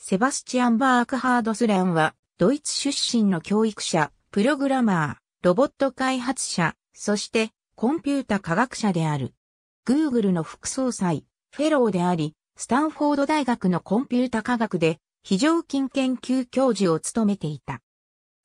セバスチアン・バークハードスランは、ドイツ出身の教育者、プログラマー、ロボット開発者、そしてコンピュータ科学者である。Google の副総裁、フェローであり、スタンフォード大学のコンピュータ科学で非常勤研究教授を務めていた。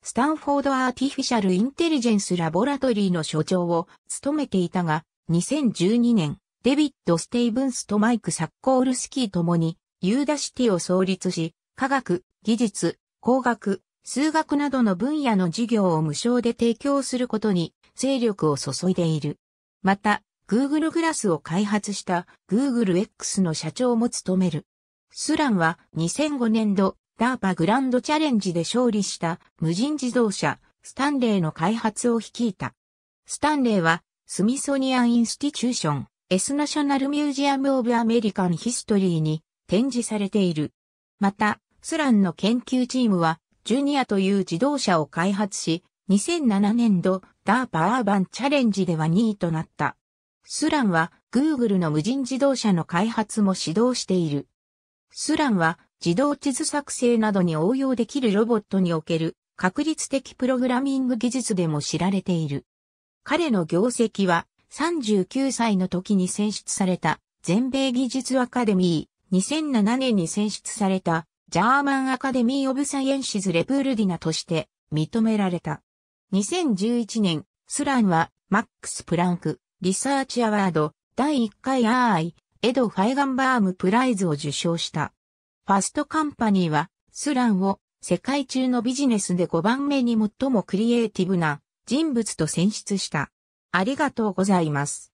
スタンフォードアーティフィシャルインテリジェンスラボラトリーの所長を務めていたが、2012年、デビッド・ステイブンスとマイク・サッコールスキーともにユーダシティを創立し、科学、技術、工学、数学などの分野の授業を無償で提供することに勢力を注いでいる。また、Google グラスを開発した Google X の社長も務める。スランは2005年度 DARPA グランドチャレンジで勝利した無人自動車スタンレーの開発を率いた。スタンレーはスミソニアン・インスティチューション、S ナショナル・ミュージアム・オブ・アメリカン・ヒストリーに展示されている。また、スランの研究チームは、ジュニアという自動車を開発し、2007年度、ダーパアーバンチャレンジでは2位となった。スランは、Google の無人自動車の開発も指導している。スランは、自動地図作成などに応用できるロボットにおける確率的プログラミング技術でも知られている。彼の業績は39歳の時に選出された全米技術アカデミー。2007年に選出されたジャーマンアカデミー・オブ・サイエンシズ・レプールディナとして認められた。2011年、スランはマックス・プランク・リサーチ・アワード第1回 RI エド・ファイガンバーム・プライズを受賞した。ファストカンパニーはスランを世界中のビジネスで5番目に最もクリエイティブな人物と選出した。ありがとうございます。